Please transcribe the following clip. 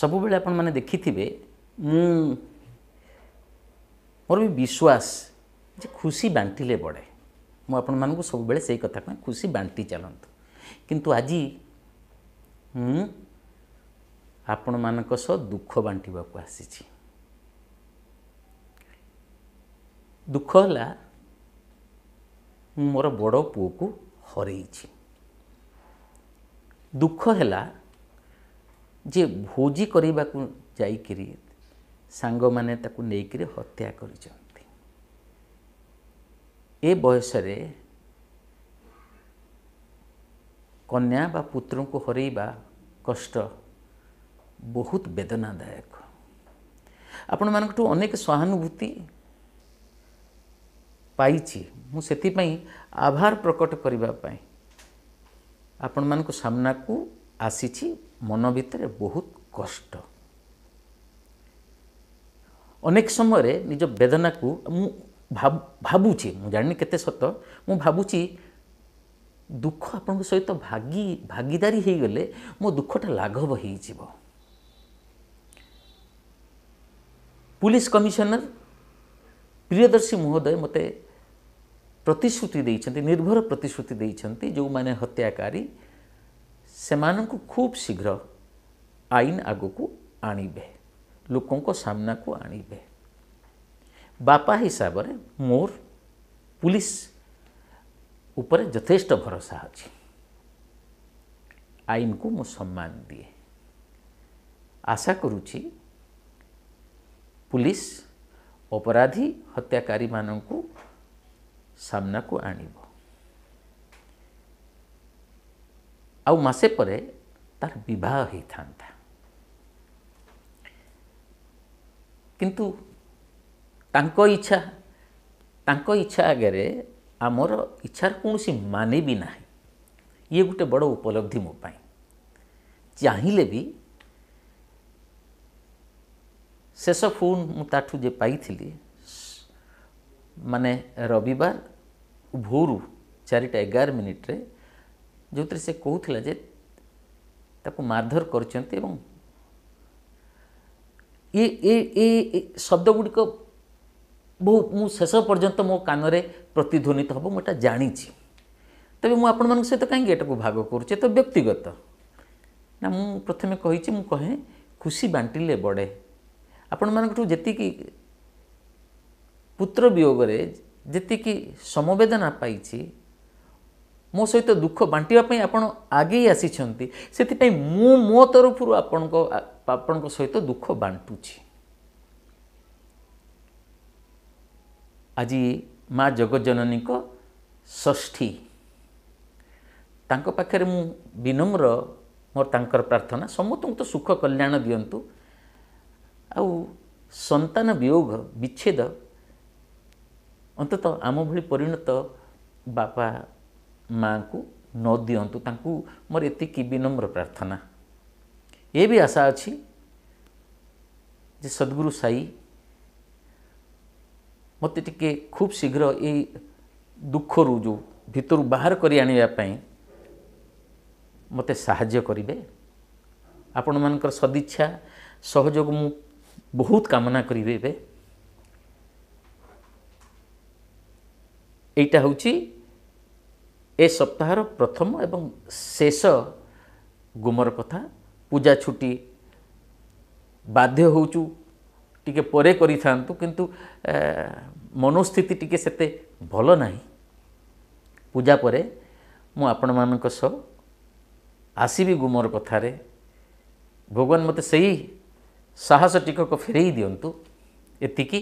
ସବୁବେଳେ ଆପଣମାନେ ଦେଖିଥିବେ ମୁଁ ମୋର ବି ବିଶ୍ୱାସ ଯେ ଖୁସି ବାଣ୍ଟିଲେ ବଢ଼େ ମୁଁ ଆପଣମାନଙ୍କୁ ସବୁବେଳେ ସେଇ କଥା କହେ ଖୁସି ବାଣ୍ଟି ଚାଲନ୍ତୁ କିନ୍ତୁ ଆଜି ମୁଁ ଆପଣମାନଙ୍କ ସହ ଦୁଃଖ ବାଣ୍ଟିବାକୁ ଆସିଛି ଦୁଃଖ ହେଲା ମୁଁ ମୋର ବଡ଼ ପୁଅକୁ ହରେଇଛି ଦୁଃଖ ହେଲା जे भोजी करने को जाने लेकर हत्या कर बयसरे कन्या बा पुत्र को हरवा कष्ट बहुत बेदनादायक आपण मानु अनेक सहानुभूति पाई मुझे आभार प्रकट करने आपण मानना को आसी ମନ ଭିତରେ ବହୁତ କଷ୍ଟ ଅନେକ ସମୟରେ ନିଜ ବେଦନାକୁ ମୁଁ ଭାବୁଛି ମୁଁ ଜାଣିନି କେତେ ସତ ମୁଁ ଭାବୁଛି ଦୁଃଖ ଆପଣଙ୍କ ସହିତ ଭାଗି ଭାଗିଦାରୀ ହୋଇଗଲେ ମୋ ଦୁଃଖଟା ଲାଘବ ହୋଇଯିବ ପୁଲିସ କମିଶନର ପ୍ରିୟଦର୍ଶୀ ମହୋଦୟ ମୋତେ ପ୍ରତିଶ୍ରୁତି ଦେଇଛନ୍ତି ନିର୍ଭର ପ୍ରତିଶ୍ରୁତି ଦେଇଛନ୍ତି ଯେଉଁମାନେ ହତ୍ୟାକାରୀ ସେମାନଙ୍କୁ ଖୁବ୍ ଶୀଘ୍ର ଆଇନ ଆଗକୁ ଆଣିବେ ଲୋକଙ୍କ ସାମ୍ନାକୁ ଆଣିବେ ବାପା ହିସାବରେ ମୋର ପୁଲିସ୍ ଉପରେ ଯଥେଷ୍ଟ ଭରସା ଅଛି ଆଇନକୁ ମୁଁ ସମ୍ମାନ ଦିଏ ଆଶା କରୁଛି ପୁଲିସ୍ ଅପରାଧୀ ହତ୍ୟାକାରୀମାନଙ୍କୁ ସାମ୍ନାକୁ ଆଣିବ ଆଉ ମାସେ ପରେ ତା'ର ବିବାହ ହୋଇଥାନ୍ତା କିନ୍ତୁ ତାଙ୍କ ଇଚ୍ଛା ତାଙ୍କ ଇଚ୍ଛା ଆଗରେ ଆମର ଇଚ୍ଛାର କୌଣସି ମାନେ ବି ନାହିଁ ଇଏ ଗୋଟେ ବଡ଼ ଉପଲବ୍ଧି ମୋ ପାଇଁ ଚାହିଁଲେ ବି ଶେଷ ଫୋନ୍ ମୁଁ ତାଠୁ ଯେ ପାଇଥିଲି ମାନେ ରବିବାର ଭୋରୁ ଚାରିଟା ଏଗାର ମିନିଟ୍ରେ जो थे से कहला जे मारधर कर शब्द गुड़िक बहुत मु शेष पर्यंत मो कान प्रतिध्वनित हम मुझे जाणी तेज मुझे सहित कहीं भाग करुचे तो व्यक्तिगत ना मु प्रथम कही कहे खुशी बांटिले बड़े आपण मानू जी पुत्र वियोगी समबेदना पाई ମୋ ସହିତ ଦୁଃଖ ବାଣ୍ଟିବା ପାଇଁ ଆପଣ ଆଗେଇ ଆସିଛନ୍ତି ସେଥିପାଇଁ ମୁଁ ମୋ ତରଫରୁ ଆପଣଙ୍କ ଆପଣଙ୍କ ସହିତ ଦୁଃଖ ବାଣ୍ଟୁଛି ଆଜି ମା ଜଗଜନନୀଙ୍କ ଷଷ୍ଠୀ ତାଙ୍କ ପାଖରେ ମୁଁ ବିନମ୍ର ମୋର ତାଙ୍କର ପ୍ରାର୍ଥନା ସମସ୍ତଙ୍କୁ ତ ସୁଖ କଲ୍ୟାଣ ଦିଅନ୍ତୁ ଆଉ ସନ୍ତାନ ବିୟୋଗ ବିଚ୍ଛେଦ ଅନ୍ତତଃ ଆମ ଭଳି ପରିଣତ ବାପା ମାଆଙ୍କୁ ନ ଦିଅନ୍ତୁ ତାଙ୍କୁ ମୋର ଏତିକି ବିନମ୍ର ପ୍ରାର୍ଥନା ଏ ବି ଆଶା ଅଛି ଯେ ସଦ୍ଗୁରୁ ସାଇ ମୋତେ ଟିକେ ଖୁବ୍ ଶୀଘ୍ର ଏଇ ଦୁଃଖରୁ ଯେଉଁ ଭିତରୁ ବାହାର କରି ଆଣିବା ପାଇଁ ମୋତେ ସାହାଯ୍ୟ କରିବେ ଆପଣମାନଙ୍କର ସଦିଚ୍ଛା ସହଯୋଗ ମୁଁ ବହୁତ କାମନା କରିବି ଏବେ ଏଇଟା ହେଉଛି ଏ ସପ୍ତାହର ପ୍ରଥମ ଏବଂ ଶେଷ ଗୁମର କଥା ପୂଜା ଛୁଟି ବାଧ୍ୟ ହେଉଛୁ ଟିକେ ପରେ କରିଥାନ୍ତୁ କିନ୍ତୁ ମନୋସ୍ଥିତି ଟିକେ ସେତେ ଭଲ ନାହିଁ ପୂଜା ପରେ ମୁଁ ଆପଣମାନଙ୍କ ସହ ଆସିବି ଗୁମର କଥାରେ ଭଗବାନ ମୋତେ ସେହି ସାହସ ଟିକକ ଫେରାଇ ଦିଅନ୍ତୁ ଏତିକି